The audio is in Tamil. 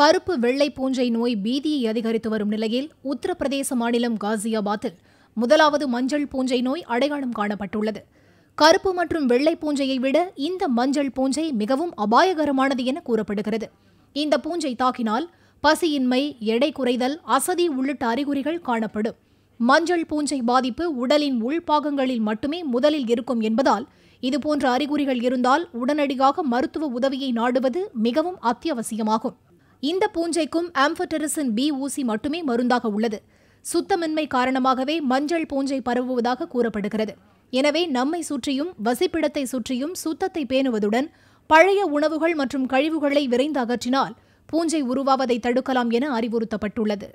கருப்பு வெள்ளை பூஞ்சை நோய் பீதியை அதிகரித்து வரும் நிலையில் உத்தரப்பிரதேச மாநிலம் காசியாபாத்தில் முதலாவது மஞ்சள் பூஞ்சை நோய் அடையாளம் காணப்பட்டுள்ளது கருப்பு மற்றும் வெள்ளை பூஞ்சையை விட இந்த மஞ்சள் பூஞ்சை மிகவும் அபாயகரமானது என கூறப்படுகிறது இந்த பூஞ்சை தாக்கினால் பசியின்மை எடை குறைதல் அசதி உள்ளிட்ட அறிகுறிகள் காணப்படும் மஞ்சள் பூஞ்சை பாதிப்பு உடலின் உள்பாகங்களில் மட்டுமே முதலில் இருக்கும் என்பதால் இதுபோன்ற அறிகுறிகள் இருந்தால் உடனடியாக மருத்துவ உதவியை நாடுவது மிகவும் அத்தியாவசியமாகும் இந்த பூஞ்சைக்கும் ஆம்பட்டரிசின் பி ஊசி மட்டுமே மருந்தாக உள்ளது சுத்தமின்மை காரணமாகவே மஞ்சள் பூஞ்சை பரவுவதாக கூறப்படுகிறது எனவே நம்மை சுற்றியும் வசிப்பிடத்தை சுற்றியும் சுத்தத்தை பேணுவதுடன் பழைய உணவுகள் மற்றும் கழிவுகளை விரைந்து அகற்றினால் பூஞ்சை உருவாவதை தடுக்கலாம் என அறிவுறுத்தப்பட்டுள்ளது